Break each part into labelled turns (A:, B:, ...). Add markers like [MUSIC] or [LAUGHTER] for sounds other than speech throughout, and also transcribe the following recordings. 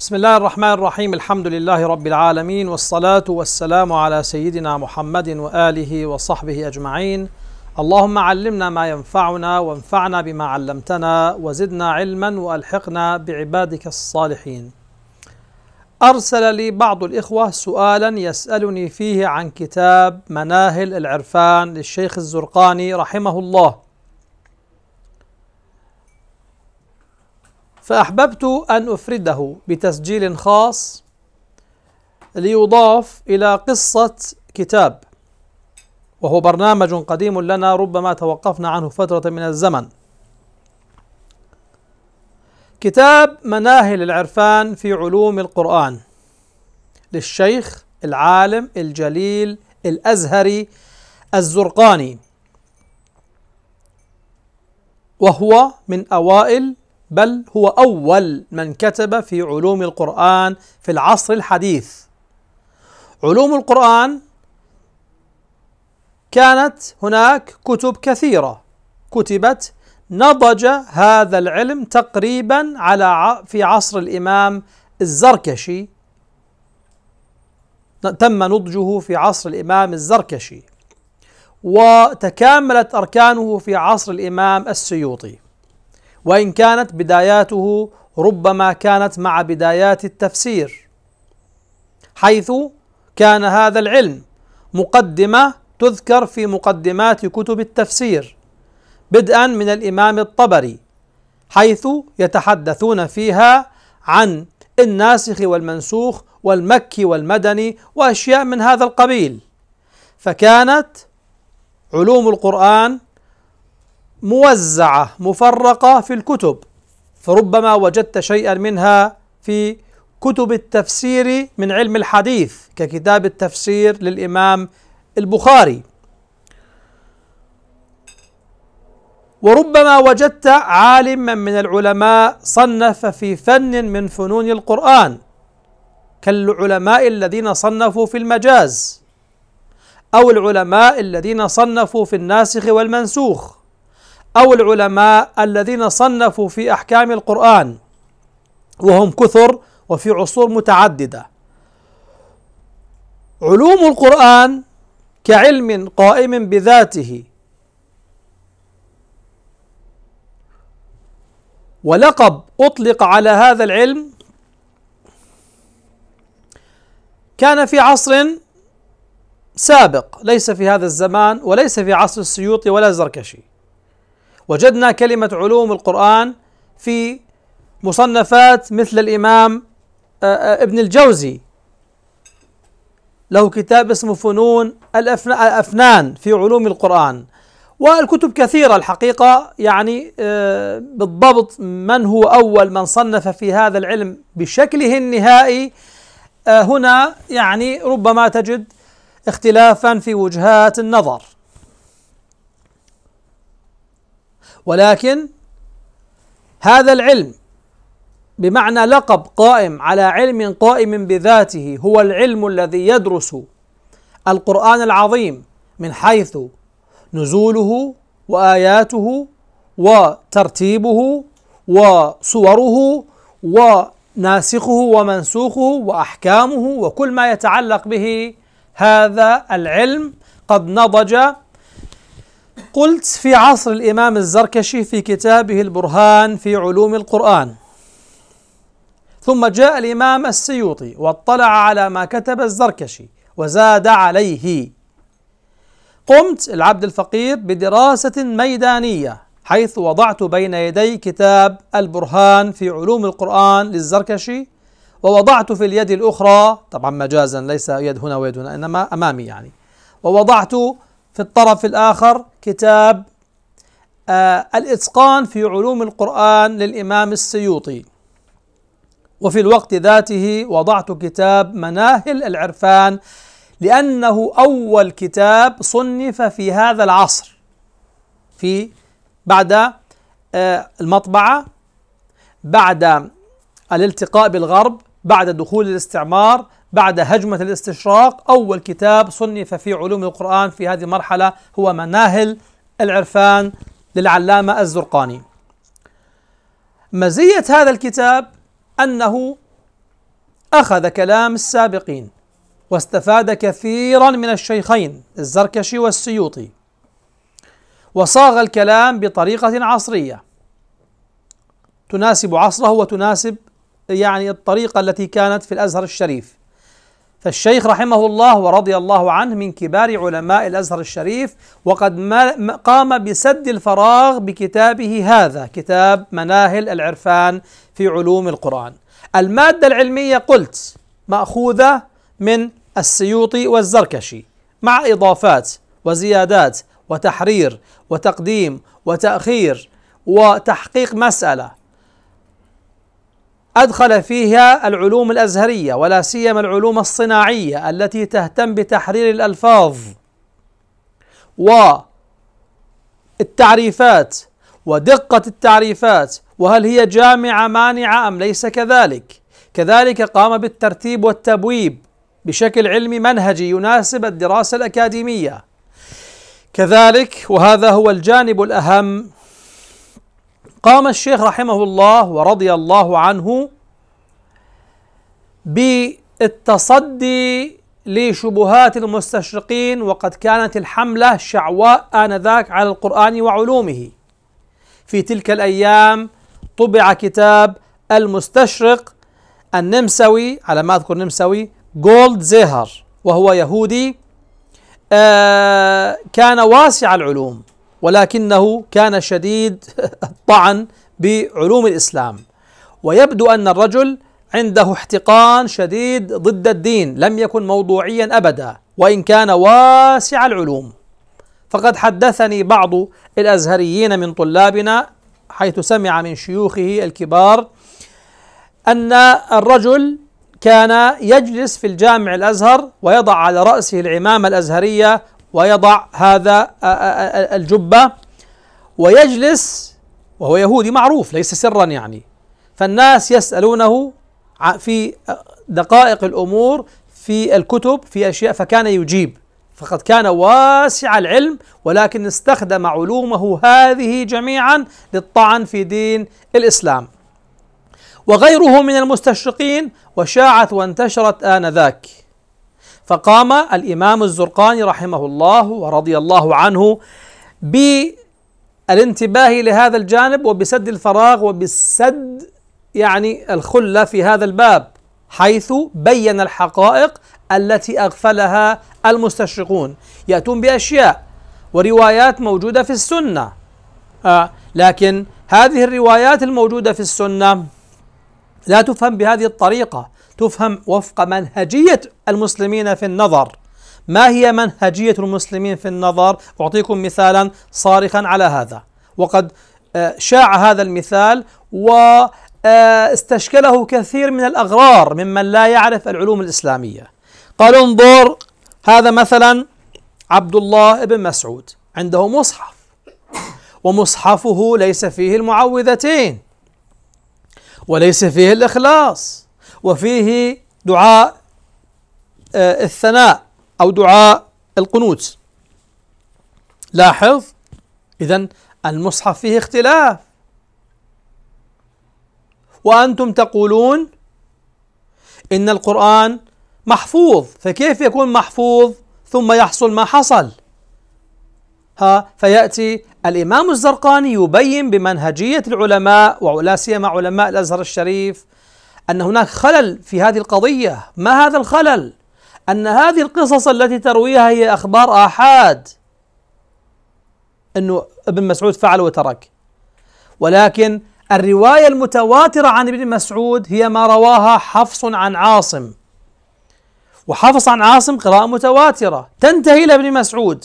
A: بسم الله الرحمن الرحيم الحمد لله رب العالمين والصلاة والسلام على سيدنا محمد وآله وصحبه أجمعين اللهم علمنا ما ينفعنا وانفعنا بما علمتنا وزدنا علما وألحقنا بعبادك الصالحين أرسل لي بعض الإخوة سؤالا يسألني فيه عن كتاب مناهل العرفان للشيخ الزرقاني رحمه الله فأحببت أن أفرده بتسجيل خاص ليضاف إلى قصة كتاب وهو برنامج قديم لنا ربما توقفنا عنه فترة من الزمن كتاب مناهل العرفان في علوم القرآن للشيخ العالم الجليل الأزهري الزرقاني وهو من أوائل بل هو أول من كتب في علوم القرآن في العصر الحديث علوم القرآن كانت هناك كتب كثيرة كتبت نضج هذا العلم تقريبا على في عصر الإمام الزركشي تم نضجه في عصر الإمام الزركشي وتكاملت أركانه في عصر الإمام السيوطي وإن كانت بداياته ربما كانت مع بدايات التفسير حيث كان هذا العلم مقدمة تذكر في مقدمات كتب التفسير بدءا من الإمام الطبري حيث يتحدثون فيها عن الناسخ والمنسوخ والمكي والمدني وأشياء من هذا القبيل فكانت علوم القرآن موزعة مفرقة في الكتب فربما وجدت شيئا منها في كتب التفسير من علم الحديث ككتاب التفسير للإمام البخاري وربما وجدت عالما من العلماء صنف في فن من فنون القرآن كالعلماء الذين صنفوا في المجاز أو العلماء الذين صنفوا في الناسخ والمنسوخ أو العلماء الذين صنفوا في أحكام القرآن وهم كثر وفي عصور متعددة علوم القرآن كعلم قائم بذاته ولقب أطلق على هذا العلم كان في عصر سابق ليس في هذا الزمان وليس في عصر السيوطي ولا الزركشي وجدنا كلمة علوم القرآن في مصنفات مثل الإمام آه، آه، ابن الجوزي له كتاب اسمه فنون الأفنان في علوم القرآن والكتب كثيرة الحقيقة يعني آه، بالضبط من هو أول من صنف في هذا العلم بشكله النهائي هنا يعني ربما تجد اختلافا في وجهات النظر ولكن هذا العلم بمعنى لقب قائم على علم قائم بذاته هو العلم الذي يدرس القرآن العظيم من حيث نزوله وآياته وترتيبه وصوره وناسخه ومنسوخه وأحكامه وكل ما يتعلق به هذا العلم قد نضج قلت في عصر الإمام الزركشي في كتابه البرهان في علوم القرآن ثم جاء الإمام السيوطي واطلع على ما كتب الزركشي وزاد عليه قمت العبد الفقير بدراسة ميدانية حيث وضعت بين يدي كتاب البرهان في علوم القرآن للزركشي ووضعت في اليد الأخرى طبعا مجازا ليس يد هنا ويد هنا إنما أمامي يعني ووضعت في الطرف الآخر كتاب آه الإتقان في علوم القرآن للإمام السيوطي وفي الوقت ذاته وضعت كتاب مناهل العرفان لأنه أول كتاب صنف في هذا العصر في بعد آه المطبعة بعد الالتقاء بالغرب بعد دخول الاستعمار بعد هجمة الاستشراق أول كتاب صنف في علوم القرآن في هذه المرحلة هو مناهل العرفان للعلامة الزرقاني مزية هذا الكتاب أنه أخذ كلام السابقين واستفاد كثيرا من الشيخين الزركشي والسيوطي وصاغ الكلام بطريقة عصرية تناسب عصره وتناسب يعني الطريقة التي كانت في الأزهر الشريف فالشيخ رحمه الله ورضي الله عنه من كبار علماء الازهر الشريف وقد قام بسد الفراغ بكتابه هذا كتاب مناهل العرفان في علوم القران. الماده العلميه قلت ماخوذه من السيوطي والزركشي مع اضافات وزيادات وتحرير وتقديم وتاخير وتحقيق مساله أدخل فيها العلوم الأزهرية ولا سيما العلوم الصناعية التي تهتم بتحرير الألفاظ والتعريفات ودقة التعريفات وهل هي جامعة مانعة أم ليس كذلك كذلك قام بالترتيب والتبويب بشكل علمي منهجي يناسب الدراسة الأكاديمية كذلك وهذا هو الجانب الأهم قام الشيخ رحمه الله ورضي الله عنه بالتصدي لشبهات المستشرقين وقد كانت الحملة شعواء آنذاك على القرآن وعلومه في تلك الأيام طبع كتاب المستشرق النمساوي على ما أذكر نمساوي جولد زيهر وهو يهودي آه كان واسع العلوم ولكنه كان شديد الطعن [LAUGHS] بعلوم الاسلام ويبدو ان الرجل عنده احتقان شديد ضد الدين لم يكن موضوعيا ابدا وان كان واسع العلوم فقد حدثني بعض الازهريين من طلابنا حيث سمع من شيوخه الكبار ان الرجل كان يجلس في الجامع الازهر ويضع على راسه العمامه الازهريه ويضع هذا آه، آه، آه، الجبة ويجلس وهو يهودي معروف ليس سرا يعني فالناس يسألونه في دقائق الأمور في الكتب في أشياء فكان يجيب فقد كان واسع العلم ولكن استخدم علومه هذه جميعا للطعن في دين الإسلام وغيره من المستشرقين وشاعت وانتشرت آنذاك فقام الإمام الزرقاني رحمه الله ورضي الله عنه بالانتباه لهذا الجانب وبسد الفراغ وبسد يعني الخلة في هذا الباب حيث بين الحقائق التي أغفلها المستشرقون يأتون بأشياء وروايات موجودة في السنة آه لكن هذه الروايات الموجودة في السنة لا تفهم بهذه الطريقة تفهم وفق منهجية المسلمين في النظر ما هي منهجية المسلمين في النظر؟ أعطيكم مثالا صارخا على هذا وقد آه، شاع هذا المثال واستشكله آه، كثير من الأغرار ممن لا يعرف العلوم الإسلامية قال انظر هذا مثلا عبد الله بن مسعود عنده مصحف ومصحفه ليس فيه المعوذتين وليس فيه الإخلاص وفيه دعاء آه، الثناء أو دعاء القنوت لاحظ إذا المصحف فيه اختلاف وأنتم تقولون إن القرآن محفوظ فكيف يكون محفوظ ثم يحصل ما حصل؟ ها فيأتي الإمام الزرقاني يبين بمنهجية العلماء ولا سيما علماء الأزهر الشريف أن هناك خلل في هذه القضية ما هذا الخلل؟ أن هذه القصص التي ترويها هي أخبار آحاد أنه ابن مسعود فعل وترك ولكن الرواية المتواترة عن ابن مسعود هي ما رواها حفص عن عاصم وحفص عن عاصم قراءة متواترة تنتهي إلى ابن مسعود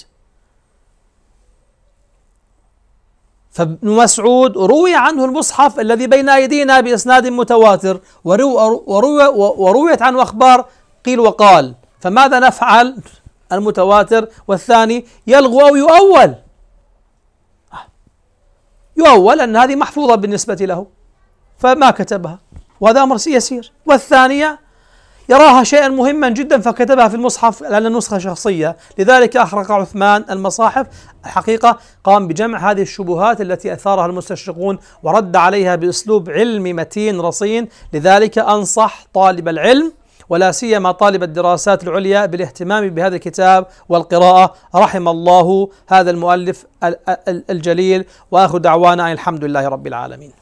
A: فابن مسعود روي عنه المصحف الذي بين أيدينا بإسناد متواتر وروي وروي ورويت عنه أخبار قيل وقال فماذا نفعل المتواتر والثاني يلغو أو يؤول يؤول أن هذه محفوظة بالنسبة له فما كتبها وهذا أمر يسير والثانية يراها شيئا مهما جدا فكتبها في المصحف لأن النسخة شخصية لذلك أحرق عثمان المصاحف الحقيقة قام بجمع هذه الشبهات التي أثارها المستشرقون ورد عليها بأسلوب علمي متين رصين لذلك أنصح طالب العلم ولا سيما طالب الدراسات العليا بالاهتمام بهذا الكتاب والقراءة رحم الله هذا المؤلف الجليل وآخر دعوانا الحمد لله رب العالمين